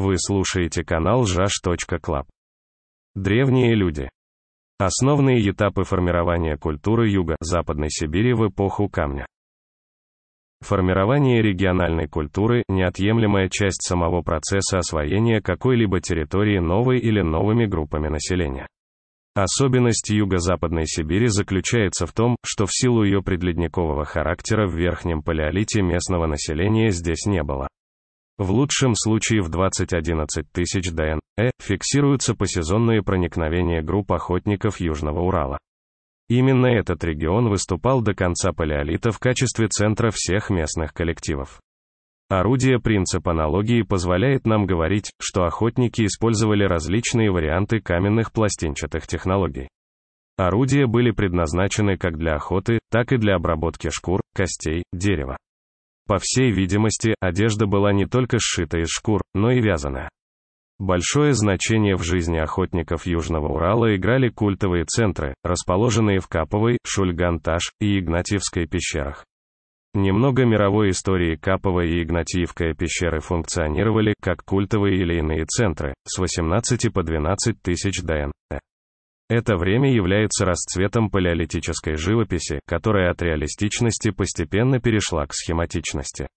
Вы слушаете канал ЖАШ.Клаб. Древние люди. Основные этапы формирования культуры Юга Западной Сибири в эпоху камня. Формирование региональной культуры – неотъемлемая часть самого процесса освоения какой-либо территории новой или новыми группами населения. Особенность Юго-Западной Сибири заключается в том, что в силу ее предледникового характера в верхнем палеолите местного населения здесь не было. В лучшем случае в 20-11 тысяч ДНЭ фиксируются посезонные проникновения групп охотников Южного Урала. Именно этот регион выступал до конца палеолита в качестве центра всех местных коллективов. Орудие принцип аналогии позволяет нам говорить, что охотники использовали различные варианты каменных пластинчатых технологий. Орудия были предназначены как для охоты, так и для обработки шкур, костей, дерева. По всей видимости, одежда была не только сшита из шкур, но и вязана. Большое значение в жизни охотников Южного Урала играли культовые центры, расположенные в Каповой, Шульганташ и Игнатьевской пещерах. Немного мировой истории Каповая и Игнатьевская пещеры функционировали как культовые или иные центры, с 18 по 12 тысяч ДН. Это время является расцветом палеолитической живописи, которая от реалистичности постепенно перешла к схематичности.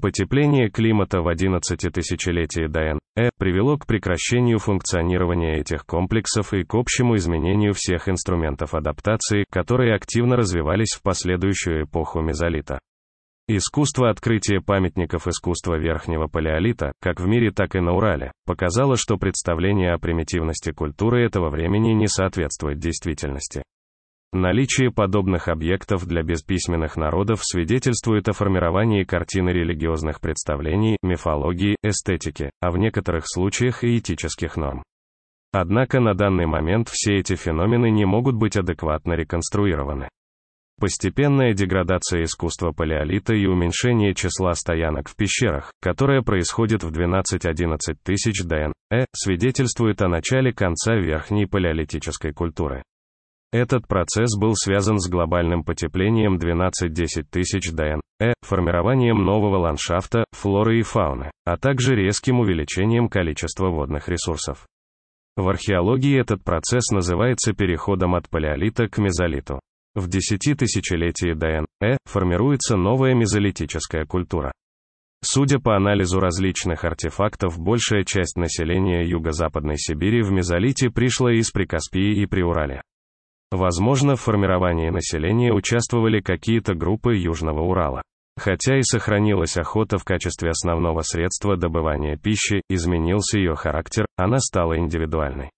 Потепление климата в 11 тысячелетии до Н.Э. привело к прекращению функционирования этих комплексов и к общему изменению всех инструментов адаптации, которые активно развивались в последующую эпоху мезолита. Искусство открытия памятников искусства верхнего палеолита, как в мире, так и на Урале, показало, что представление о примитивности культуры этого времени не соответствует действительности. Наличие подобных объектов для бесписьменных народов свидетельствует о формировании картины религиозных представлений, мифологии, эстетики, а в некоторых случаях и этических норм. Однако на данный момент все эти феномены не могут быть адекватно реконструированы. Постепенная деградация искусства палеолита и уменьшение числа стоянок в пещерах, которое происходит в 12-11 тысяч ДНЭ, свидетельствует о начале конца верхней палеолитической культуры. Этот процесс был связан с глобальным потеплением 12-10 тысяч ДНЭ, формированием нового ландшафта, флоры и фауны, а также резким увеличением количества водных ресурсов. В археологии этот процесс называется переходом от палеолита к мезолиту. В десяти тысячелетии до Н.Э. формируется новая мезолитическая культура. Судя по анализу различных артефактов, большая часть населения Юго-Западной Сибири в мезолите пришла из Прикаспии и Приурале. Возможно, в формировании населения участвовали какие-то группы Южного Урала. Хотя и сохранилась охота в качестве основного средства добывания пищи, изменился ее характер, она стала индивидуальной.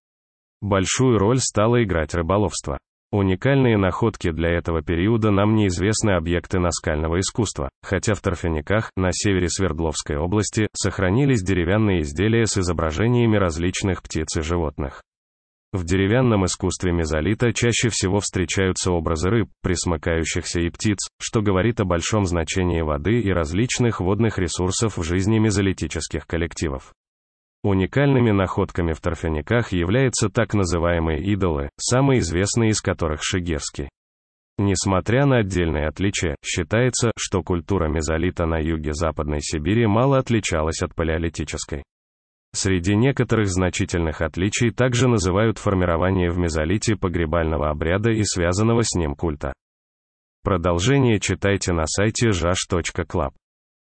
Большую роль стало играть рыболовство. Уникальные находки для этого периода нам неизвестны объекты наскального искусства, хотя в Торфяниках, на севере Свердловской области, сохранились деревянные изделия с изображениями различных птиц и животных. В деревянном искусстве мезолита чаще всего встречаются образы рыб, присмыкающихся и птиц, что говорит о большом значении воды и различных водных ресурсов в жизни мезолитических коллективов. Уникальными находками в торфяниках являются так называемые идолы, самые известные из которых Шигерский. Несмотря на отдельные отличия, считается, что культура мезолита на юге Западной Сибири мало отличалась от палеолитической. Среди некоторых значительных отличий также называют формирование в мезолите погребального обряда и связанного с ним культа. Продолжение читайте на сайте jash.club.